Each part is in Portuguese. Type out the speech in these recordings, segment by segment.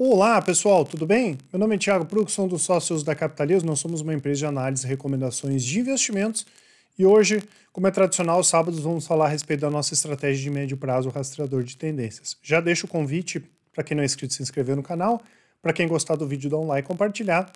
Olá, pessoal, tudo bem? Meu nome é Thiago Pruc, sou um dos sócios da Capitalismo. Nós somos uma empresa de análise e recomendações de investimentos. E hoje, como é tradicional, sábados vamos falar a respeito da nossa estratégia de médio prazo rastreador de tendências. Já deixo o convite para quem não é inscrito se inscrever no canal, para quem gostar do vídeo dar um like, compartilhar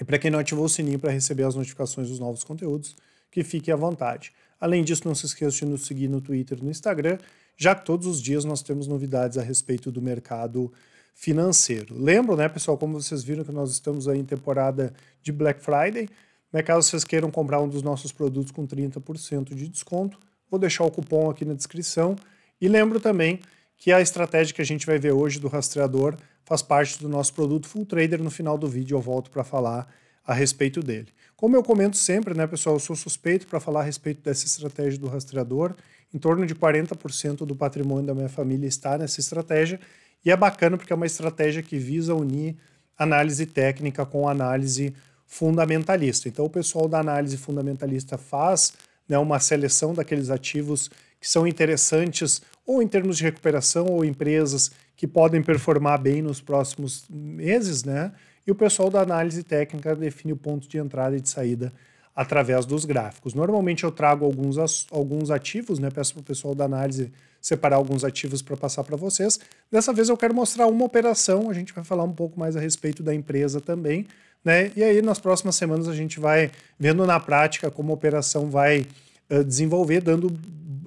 e para quem não ativou o sininho para receber as notificações dos novos conteúdos, que fique à vontade. Além disso, não se esqueça de nos seguir no Twitter e no Instagram, já que todos os dias nós temos novidades a respeito do mercado financeiro. Lembro, né, pessoal, como vocês viram que nós estamos aí em temporada de Black Friday, né, caso vocês queiram comprar um dos nossos produtos com 30% de desconto, vou deixar o cupom aqui na descrição. E lembro também que a estratégia que a gente vai ver hoje do rastreador faz parte do nosso produto Full Trader. No final do vídeo eu volto para falar a respeito dele. Como eu comento sempre, né, pessoal, eu sou suspeito para falar a respeito dessa estratégia do rastreador. Em torno de 40% do patrimônio da minha família está nessa estratégia e é bacana porque é uma estratégia que visa unir análise técnica com análise fundamentalista. Então, o pessoal da análise fundamentalista faz né, uma seleção daqueles ativos que são interessantes ou em termos de recuperação ou empresas que podem performar bem nos próximos meses, né? E o pessoal da análise técnica define o ponto de entrada e de saída através dos gráficos. Normalmente eu trago alguns, alguns ativos, né? Peço para o pessoal da análise separar alguns ativos para passar para vocês. Dessa vez eu quero mostrar uma operação, a gente vai falar um pouco mais a respeito da empresa também, né? E aí nas próximas semanas a gente vai vendo na prática como a operação vai uh, desenvolver, dando,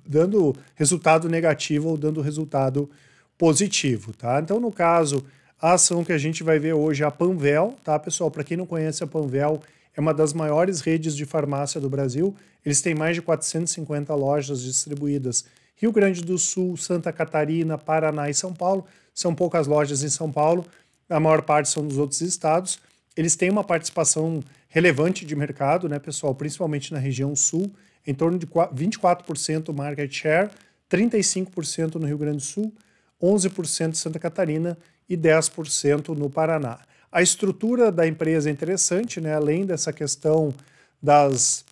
dando resultado negativo ou dando resultado positivo, tá? Então, no caso, a ação que a gente vai ver hoje é a Panvel, tá, pessoal? Para quem não conhece a Panvel, é uma das maiores redes de farmácia do Brasil. Eles têm mais de 450 lojas distribuídas Rio Grande do Sul, Santa Catarina, Paraná e São Paulo. São poucas lojas em São Paulo, a maior parte são dos outros estados. Eles têm uma participação relevante de mercado, né, pessoal, principalmente na região sul, em torno de 24% market share, 35% no Rio Grande do Sul, 11% em Santa Catarina e 10% no Paraná. A estrutura da empresa é interessante, né? além dessa questão das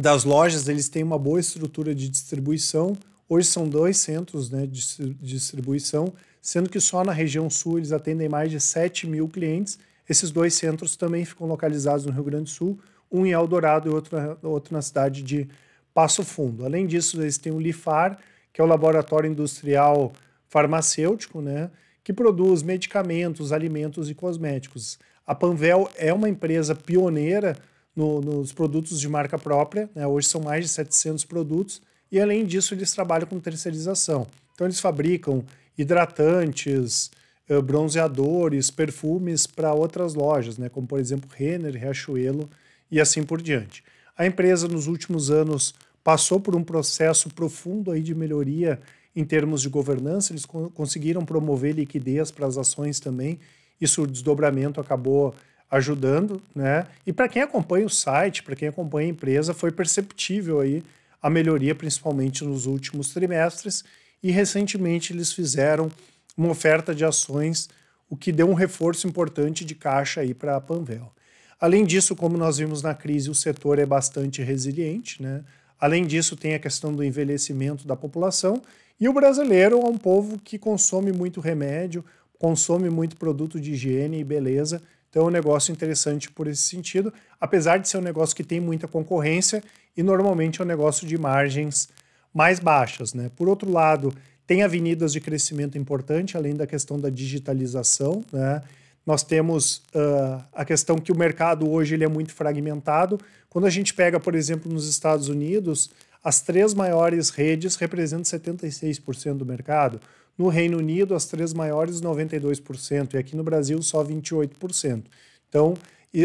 das lojas, eles têm uma boa estrutura de distribuição. Hoje são dois centros né, de distribuição, sendo que só na região sul eles atendem mais de 7 mil clientes. Esses dois centros também ficam localizados no Rio Grande do Sul, um em Eldorado e outro, outro na cidade de Passo Fundo. Além disso, eles têm o LIFAR, que é o Laboratório Industrial Farmacêutico, né, que produz medicamentos, alimentos e cosméticos. A Panvel é uma empresa pioneira no, nos produtos de marca própria, né? hoje são mais de 700 produtos, e além disso eles trabalham com terceirização. Então eles fabricam hidratantes, eh, bronzeadores, perfumes para outras lojas, né? como por exemplo Renner, Riachuelo e assim por diante. A empresa nos últimos anos passou por um processo profundo aí de melhoria em termos de governança, eles conseguiram promover liquidez para as ações também, isso o desdobramento acabou ajudando, né? E para quem acompanha o site, para quem acompanha a empresa, foi perceptível aí a melhoria, principalmente nos últimos trimestres. E recentemente eles fizeram uma oferta de ações, o que deu um reforço importante de caixa aí para a Panvel. Além disso, como nós vimos na crise, o setor é bastante resiliente, né? Além disso, tem a questão do envelhecimento da população e o brasileiro é um povo que consome muito remédio, consome muito produto de higiene e beleza então é um negócio interessante por esse sentido, apesar de ser um negócio que tem muita concorrência e normalmente é um negócio de margens mais baixas. Né? Por outro lado, tem avenidas de crescimento importante, além da questão da digitalização. Né? Nós temos uh, a questão que o mercado hoje ele é muito fragmentado. Quando a gente pega, por exemplo, nos Estados Unidos, as três maiores redes representam 76% do mercado. No Reino Unido, as três maiores, 92%, e aqui no Brasil, só 28%. Então,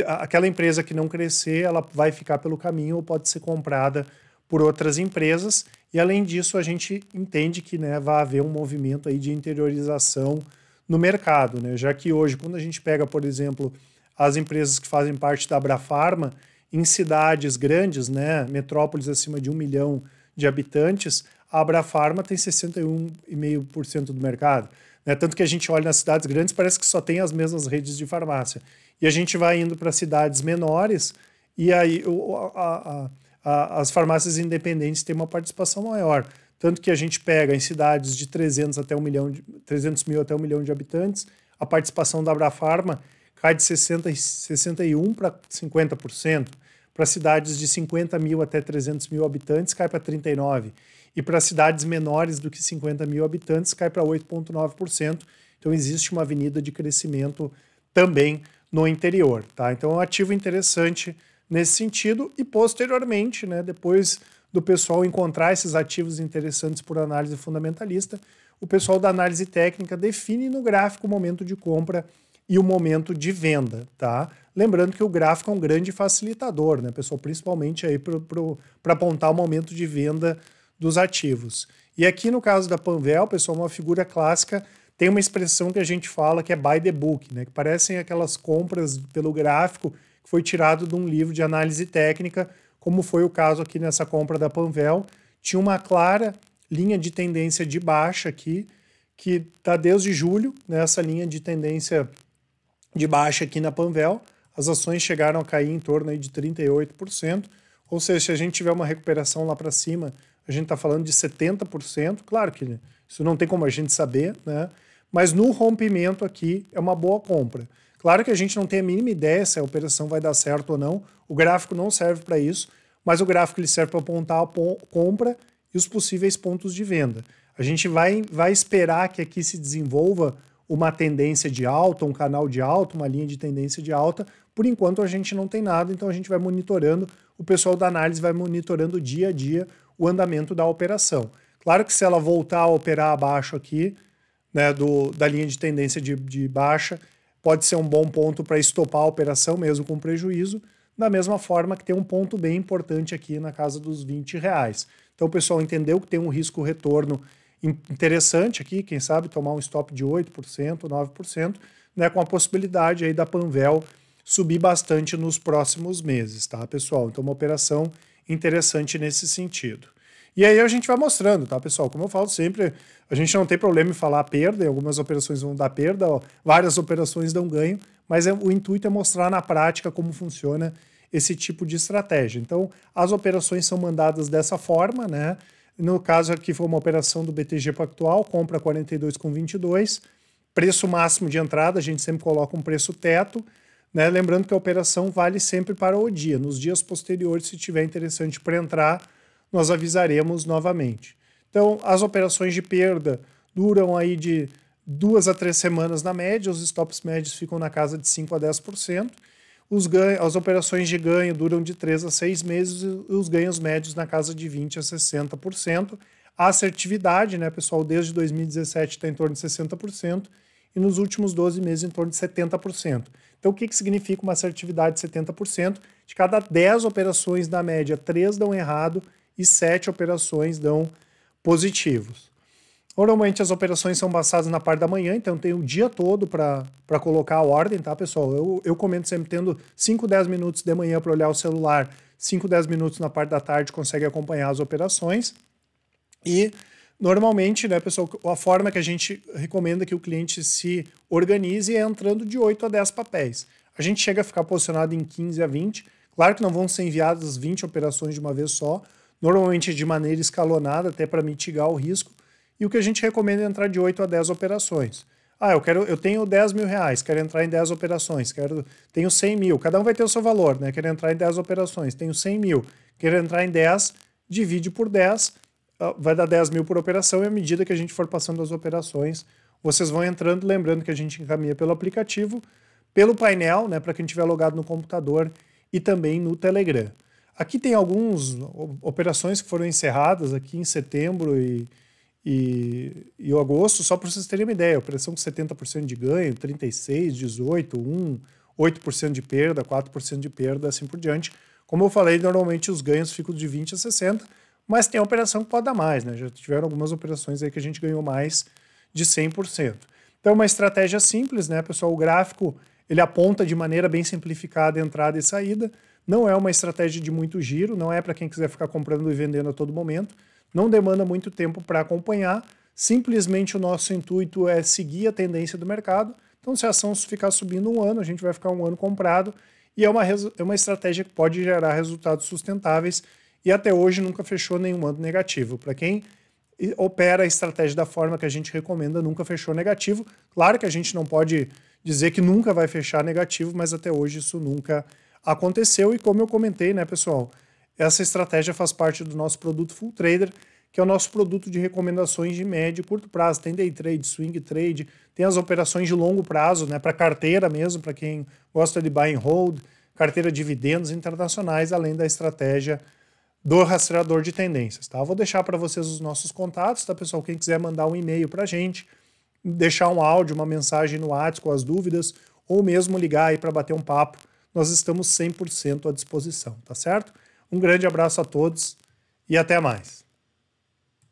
aquela empresa que não crescer, ela vai ficar pelo caminho ou pode ser comprada por outras empresas. E, além disso, a gente entende que né, vai haver um movimento aí de interiorização no mercado, né? já que hoje, quando a gente pega, por exemplo, as empresas que fazem parte da Abrafarma, em cidades grandes, né, metrópoles acima de um milhão de habitantes, a Abrafarma tem 61,5% do mercado. Né? Tanto que a gente olha nas cidades grandes, parece que só tem as mesmas redes de farmácia. E a gente vai indo para cidades menores e aí a, a, a, as farmácias independentes têm uma participação maior. Tanto que a gente pega em cidades de 300, até 1 milhão de, 300 mil até 1 milhão de habitantes, a participação da Abrafarma cai de 60, 61% para 50%. Para cidades de 50 mil até 300 mil habitantes, cai para 39%. E para cidades menores do que 50 mil habitantes, cai para 8,9%. Então, existe uma avenida de crescimento também no interior. Tá? Então, é um ativo interessante nesse sentido. E, posteriormente, né, depois do pessoal encontrar esses ativos interessantes por análise fundamentalista, o pessoal da análise técnica define no gráfico o momento de compra e o momento de venda, tá? Lembrando que o gráfico é um grande facilitador, né, pessoal? Principalmente aí para apontar o momento de venda dos ativos. E aqui no caso da Panvel, pessoal, uma figura clássica tem uma expressão que a gente fala que é buy the book, né? Que parecem aquelas compras pelo gráfico que foi tirado de um livro de análise técnica, como foi o caso aqui nessa compra da Panvel. Tinha uma clara linha de tendência de baixa aqui, que está desde julho, nessa né? linha de tendência de baixa aqui na Panvel, as ações chegaram a cair em torno aí de 38%, ou seja, se a gente tiver uma recuperação lá para cima, a gente está falando de 70%, claro que isso não tem como a gente saber, né? mas no rompimento aqui é uma boa compra. Claro que a gente não tem a mínima ideia se a operação vai dar certo ou não, o gráfico não serve para isso, mas o gráfico ele serve para apontar a compra e os possíveis pontos de venda. A gente vai, vai esperar que aqui se desenvolva uma tendência de alta, um canal de alta, uma linha de tendência de alta. Por enquanto a gente não tem nada, então a gente vai monitorando, o pessoal da análise vai monitorando dia a dia o andamento da operação. Claro que se ela voltar a operar abaixo aqui, né, do, da linha de tendência de, de baixa, pode ser um bom ponto para estopar a operação mesmo com prejuízo, da mesma forma que tem um ponto bem importante aqui na casa dos 20 reais. Então o pessoal entendeu que tem um risco retorno interessante aqui, quem sabe tomar um stop de 8%, 9%, né, com a possibilidade aí da Panvel subir bastante nos próximos meses, tá, pessoal? Então uma operação interessante nesse sentido. E aí a gente vai mostrando, tá, pessoal? Como eu falo sempre, a gente não tem problema em falar perda, algumas operações vão dar perda, ó, várias operações dão ganho, mas é, o intuito é mostrar na prática como funciona esse tipo de estratégia. Então, as operações são mandadas dessa forma, né? No caso aqui foi uma operação do BTG Pactual, compra 42,22, preço máximo de entrada, a gente sempre coloca um preço teto, né? Lembrando que a operação vale sempre para o dia. Nos dias posteriores, se tiver interessante para entrar, nós avisaremos novamente. Então, as operações de perda duram aí de duas a três semanas na média, os stops médios ficam na casa de 5 a 10%. Os ganho, as operações de ganho duram de 3 a 6 meses e os ganhos médios na casa de 20 a 60%. A assertividade, né, pessoal, desde 2017 está em torno de 60% e nos últimos 12 meses em torno de 70%. Então, o que, que significa uma assertividade de 70%? De cada 10 operações, na média, 3 dão errado e 7 operações dão positivos. Normalmente as operações são passadas na parte da manhã, então tem o dia todo para colocar a ordem, tá, pessoal? Eu, eu comento sempre tendo 5, 10 minutos de manhã para olhar o celular, 5, 10 minutos na parte da tarde consegue acompanhar as operações. E normalmente, né, pessoal, a forma que a gente recomenda que o cliente se organize é entrando de 8 a 10 papéis. A gente chega a ficar posicionado em 15 a 20. Claro que não vão ser enviadas 20 operações de uma vez só, normalmente de maneira escalonada, até para mitigar o risco e o que a gente recomenda é entrar de 8 a 10 operações. Ah, eu quero, eu tenho 10 mil reais, quero entrar em 10 operações, quero, tenho 100 mil, cada um vai ter o seu valor, né? Quero entrar em 10 operações, tenho 100 mil, quero entrar em 10, divide por 10, ah, vai dar 10 mil por operação e à medida que a gente for passando as operações, vocês vão entrando, lembrando que a gente encaminha pelo aplicativo, pelo painel, né, para quem tiver logado no computador e também no Telegram. Aqui tem algumas operações que foram encerradas aqui em setembro e e, e o agosto, só para vocês terem uma ideia, operação com 70% de ganho, 36%, 18%, 1%, 8% de perda, 4% de perda, assim por diante. Como eu falei, normalmente os ganhos ficam de 20% a 60%, mas tem a operação que pode dar mais, né? Já tiveram algumas operações aí que a gente ganhou mais de 100%. Então, uma estratégia simples, né, pessoal? O gráfico ele aponta de maneira bem simplificada entrada e saída. Não é uma estratégia de muito giro, não é para quem quiser ficar comprando e vendendo a todo momento não demanda muito tempo para acompanhar, simplesmente o nosso intuito é seguir a tendência do mercado. Então, se a ação ficar subindo um ano, a gente vai ficar um ano comprado e é uma, é uma estratégia que pode gerar resultados sustentáveis e até hoje nunca fechou nenhum ano negativo. Para quem opera a estratégia da forma que a gente recomenda, nunca fechou negativo. Claro que a gente não pode dizer que nunca vai fechar negativo, mas até hoje isso nunca aconteceu. E como eu comentei, né, pessoal, essa estratégia faz parte do nosso produto Full Trader, que é o nosso produto de recomendações de médio e curto prazo. Tem day trade, swing trade, tem as operações de longo prazo, né, para carteira mesmo, para quem gosta de buy and hold, carteira de dividendos internacionais, além da estratégia do rastreador de tendências, tá? Eu vou deixar para vocês os nossos contatos, tá, pessoal? Quem quiser mandar um e-mail para a gente, deixar um áudio, uma mensagem no WhatsApp com as dúvidas, ou mesmo ligar aí para bater um papo, nós estamos 100% à disposição, tá certo? Um grande abraço a todos e até mais.